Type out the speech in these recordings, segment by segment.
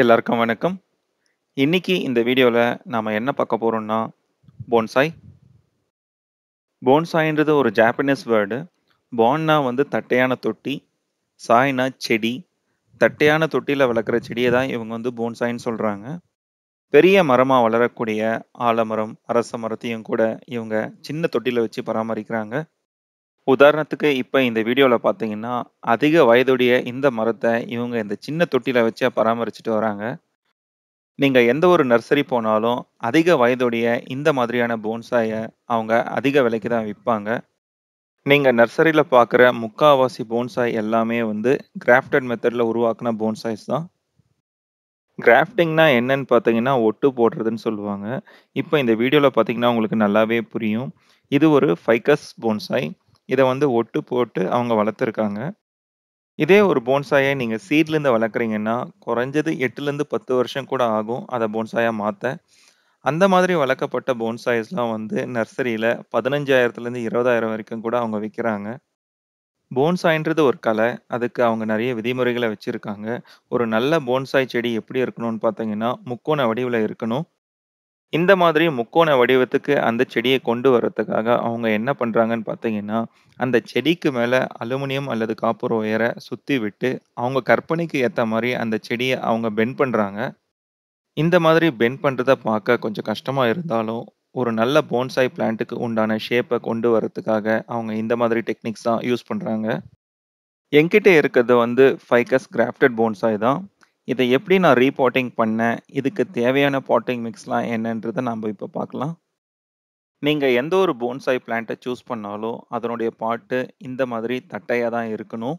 எல்லாருக்கும் வணக்கம் இன்னைக்கு இந்த வீடியோவில் நாம் என்ன பார்க்க போகிறோம்னா போன்சாய் போன்சாயின்றது ஒரு ஜாப்பனீஸ் வேர்டு போன்னா வந்து தட்டையான தொட்டி சாய்னா செடி தட்டையான தொட்டியில் வளர்க்குற செடியை தான் இவங்க வந்து போன்சாயின்னு சொல்கிறாங்க பெரிய மரமாக வளரக்கூடிய ஆலமரம் அரச மரத்தையும் கூட இவங்க சின்ன தொட்டியில் வச்சு பராமரிக்கிறாங்க உதாரணத்துக்கு இப்ப இந்த வீடியோல பார்த்தீங்கன்னா, அதிக வயதுடைய இந்த மரத்தை இவங்க இந்த சின்ன தொட்டில வச்சே பராமரிச்சுட்டு வராங்க. நீங்க எந்த ஒரு நர்சரி போனாலும், அதிக வயதுடைய இந்த மாதிரியான போன்சாய அவங்க அதிக விலைக்கு தான் விற்பாங்க நீங்க நர்சரியில் பார்க்குற முக்காவாசி போன்சாய் எல்லாமே வந்து கிராஃப்டட் மெத்தட்ல உருவாக்குன போன்சாய்ஸ் தான். கிராஃப்டிங்னா என்னன்னு பார்த்தீங்கன்னா, ஒட்டு போடுறதுன்னு சொல்லுவாங்க. இப்போ இந்த வீடியோவில் பார்த்தீங்கன்னா உங்களுக்கு நல்லாவே புரியும். இது ஒரு ஃபைக்கஸ் போன்சாய். இதை வந்து ஒட்டு போட்டு அவங்க வளர்த்துருக்காங்க இதே ஒரு போன்சாயை நீங்கள் சீட்லேருந்து வளர்க்குறீங்கன்னா குறைஞ்சது எட்டுலேருந்து பத்து வருஷம் கூட ஆகும் அதை போன்சாயாக மாற்ற அந்த மாதிரி வளர்க்கப்பட்ட போன்சாய்ஸ்லாம் வந்து நர்சரியில் பதினஞ்சாயிரத்துலேருந்து இருபதாயிரம் வரைக்கும் கூட அவங்க விற்கிறாங்க போன்சாயின்றது ஒரு கலை அதுக்கு அவங்க நிறைய விதிமுறைகளை வச்சுருக்காங்க ஒரு நல்ல போன்சாய் செடி எப்படி இருக்கணும்னு பார்த்தீங்கன்னா முக்கோண வடிவில் இருக்கணும் இந்த மாதிரி முக்கோண வடிவத்துக்கு அந்த செடியை கொண்டு வர்றதுக்காக அவங்க என்ன பண்ணுறாங்கன்னு பார்த்தீங்கன்னா, அந்த செடிக்கு மேலே அலுமினியம் அல்லது காப்பர் ஒயர சுற்றி விட்டு, அவங்க கற்பனைக்கு ஏற்ற மாதிரி அந்த செடியை அவங்க பெண்ட் பண்ணுறாங்க இந்த மாதிரி பெண்ட் பண்ணுறதை பார்க்க கொஞ்சம் கஷ்டமாக இருந்தாலும், ஒரு நல்ல போன்சாய் பிளான்ட்டுக்கு உண்டான ஷேப்பை கொண்டு வரத்துக்காக அவங்க இந்த மாதிரி டெக்னிக்ஸ் தான் யூஸ் பண்ணுறாங்க என்கிட்ட இருக்கிறது வந்து ஃபைகஸ் கிராஃப்டட் போன்சாய் தான். இதை எப்படி நான் ரீபாட்டிங் பண்ணேன் இதுக்கு தேவையான பாட்டிங் மிக்ஸ்லாம் என்னன்றதை நம்ம இப்போ பார்க்கலாம் நீங்கள் எந்த ஒரு போன்சாய் பிளான்ட்டை சூஸ் பண்ணாலும் அதனுடைய பாட்டு இந்த மாதிரி தட்டையாக தான் இருக்கணும்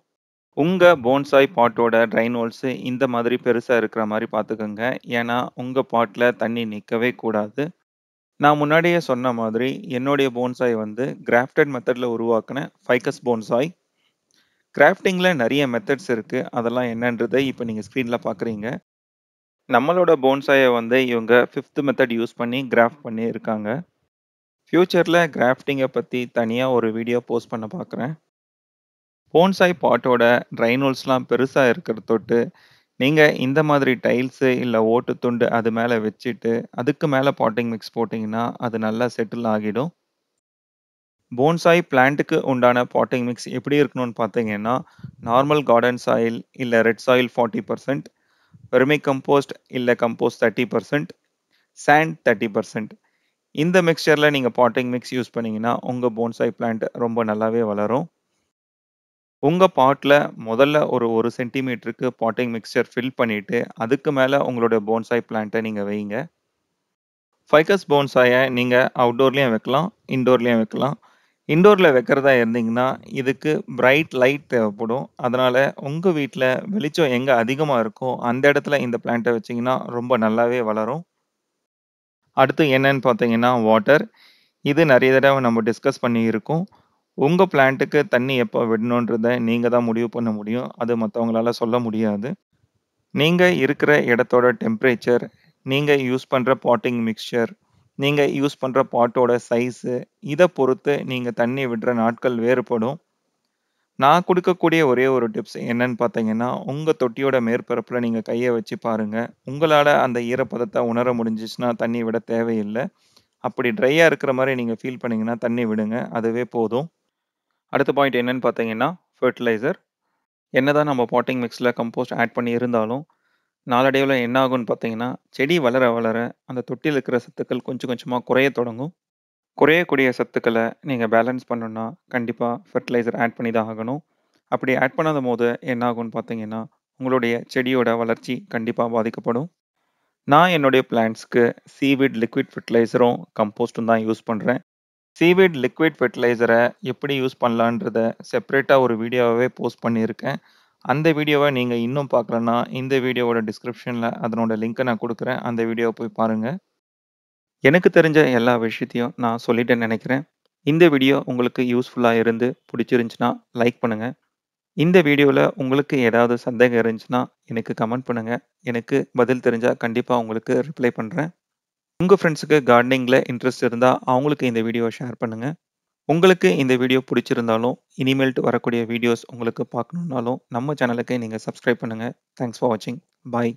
உங்கள் போன்சாய் பாட்டோட ட்ரைன் ஹோல்ஸு இந்த மாதிரி பெருசாக இருக்கிற மாதிரி பார்த்துக்கோங்க ஏன்னா உங்கள் பாட்டில் தண்ணி நிற்கவே கூடாது நான் முன்னாடியே சொன்ன மாதிரி என்னுடைய போன்சாய் வந்து கிராஃப்டட் மெத்தடில் உருவாக்கின ஃபைக்கஸ் போன்சாய் கிராஃப்டிங்கில் நிறைய மெத்தட்ஸ் இருக்குது அதெல்லாம் என்னன்றதை இப்போ நீங்கள் ஸ்க்ரீனில் பார்க்குறீங்க நம்மளோட போன்சாயை வந்து இவங்க ஃபிஃப்த் மெத்தட் யூஸ் பண்ணி கிராஃப்ட் பண்ணியிருக்காங்க ஃப்யூச்சரில் கிராஃப்டிங்கை பற்றி தனியாக ஒரு வீடியோ போஸ்ட் பண்ண பார்க்குறேன் போன்சாய் பாட்டோட ட்ரைனூல்ஸ்லாம் பெருசாக இருக்கிற தொட்டு நீங்கள் இந்த மாதிரி டைல்ஸு இல்லை ஓட்டு துண்டு அது மேலே வச்சுட்டு அதுக்கு மேலே பாட்டிங் மிக்ஸ் போட்டிங்கன்னா அது நல்லா செட்டில் ஆகிடும் போன்சாய் பிளான்ட்டுக்கு உண்டான பாட்டிங் மிக்ஸ் எப்படி இருக்கணும்னு பார்த்தீங்கன்னா நார்மல் கார்டன் சாயில் இல்லை red soil forty percent vermicompost இல்லை compost thirty percent sand thirty percent இந்த மிக்சரில் நீங்கள் பாட்டிங் மிக்ஸ் யூஸ் பண்ணிங்கன்னா உங்கள் போன்சாய் பிளான்ட் ரொம்ப நல்லாவே வளரும் உங்கள் பாட்டில் முதல்ல ஒரு ஒரு சென்டிமீட்டருக்கு பாட்டிங் மிக்சர் ஃபில் பண்ணிவிட்டு அதுக்கு மேலே உங்களோட போன்சாய் பிளான்ட்டை நீங்கள் வைங்க ஃபைக்கஸ் போன்சாயை நீங்கள் அவுட்டோர்லேயும் வைக்கலாம் இன்டோர்லேயும் வைக்கலாம் இண்டோரில் வைக்கிறதா இருந்தீங்கன்னா இதுக்கு பிரைட் லைட் தேவைப்படும் அதனால் உங்கள் வீட்டில் வெளிச்சம் எங்கே அதிகமாக இருக்கோ அந்த இடத்துல இந்த பிளான்ட்டை வச்சிங்கன்னா ரொம்ப நல்லாவே வளரும் அடுத்து என்னன்னு பார்த்தீங்கன்னா வாட்டர் இது நிறைய தடவை நம்ம டிஸ்கஸ் பண்ணியிருக்கோம் உங்கள் பிளான்ட்டுக்கு தண்ணி எப்போ விடணுன்றதை நீங்கள் தான் முடிவு பண்ண முடியும் அது மற்றவங்களால சொல்ல முடியாது நீங்கள் இருக்கிற இடத்தோட டெம்ப்ரேச்சர் நீங்கள் யூஸ் பண்ணுற பாட்டிங் மிக்சர் நீங்கள் யூஸ் பண்ணுற பாட்டோட சைஸு இதை பொறுத்து நீங்கள் தண்ணி விடுற நாட்கள் வேறுபடும் நான் கொடுக்கக்கூடிய ஒரே ஒரு டிப்ஸ் என்னன்னு பார்த்தீங்கன்னா உங்கள் தொட்டியோட மேற்பரப்பில் நீங்கள் கையை வச்சு பாருங்கள் உங்களால் அந்த ஈரப்பதத்தை உணர முடிஞ்சிச்சுன்னா தண்ணி விட தேவையில்லை அப்படி ட்ரையாக இருக்கிற மாதிரி நீங்கள் ஃபீல் பண்ணிங்கன்னா தண்ணி விடுங்க அதுவே போதும் அடுத்த பாயிண்ட் என்னன்னு பார்த்தீங்கன்னா ஃபர்டிலைசர் என்ன தான் நம்ம பாட்டிங் மிக்ஸில் கம்போஸ்ட் ஆட் பண்ணி இருந்தாலும் நாளடைவில் என்ன ஆகும்னு பார்த்தீங்கன்னா செடி வளர வளர அந்த தொட்டியில் இருக்கிற சத்துக்கள் கொஞ்சம் கொஞ்சமாக குறைய தொடங்கும் குறையக்கூடிய சத்துக்களை நீங்கள் பேலன்ஸ் பண்ணணுன்னா கண்டிப்பாக ஃபர்டிலைசர் ஆட் பண்ணி தான் ஆகணும் அப்படி ஆட் பண்ணாத போது என்ன ஆகும்னு பார்த்தீங்கன்னா உங்களுடைய செடியோட வளர்ச்சி கண்டிப்பாக பாதிக்கப்படும் நான் என்னுடைய பிளான்ஸ்க்கு சீவிட் லிக்விட் ஃபர்டிலைசரும் கம்போஸ்ட்டும் தான் யூஸ் பண்ணுறேன் சீவிட் லிக்விட் ஃபர்டிலைசரை எப்படி யூஸ் பண்ணலான்றத செப்பரேட்டாக ஒரு வீடியோவே போஸ்ட் பண்ணியிருக்கேன் அந்த வீடியோவை நீங்கள் இன்னும் பார்க்கலன்னா இந்த வீடியோவோட டிஸ்கிரிப்ஷனில் அதனோட லிங்க்கை நான் கொடுக்குறேன் அந்த வீடியோவை போய் பாருங்கள் எனக்கு தெரிஞ்ச எல்லா விஷயத்தையும் நான் சொல்லிட்டேன்னு நினைக்கிறேன் இந்த வீடியோ உங்களுக்கு யூஸ்ஃபுல்லாக இருந்து பிடிச்சிருந்துச்சுன்னா லைக் பண்ணுங்கள் இந்த வீடியோவில் உங்களுக்கு ஏதாவது சந்தேகம் இருந்துச்சுன்னா எனக்கு கமெண்ட் பண்ணுங்கள் எனக்கு பதில் தெரிஞ்சால் கண்டிப்பாக உங்களுக்கு ரிப்ளை பண்ணுறேன் உங்கள் ஃப்ரெண்ட்ஸுக்கு கார்டனிங்கில் இன்ட்ரெஸ்ட் இருந்தால் அவங்களுக்கு இந்த வீடியோவை ஷேர் பண்ணுங்கள் உங்களுக்கு இந்த வீடியோ பிடிச்சிருந்தாலும் இனிமேல்ட்டு வரக்கூடிய வீடியோஸ் உங்களுக்கு பார்க்கணுன்னாலும் நம்ம சேனலுக்கு நீங்கள் சப்ஸ்கிரைப் பண்ணுங்கள் தேங்க்ஸ் ஃபார் வாட்சிங் பாய்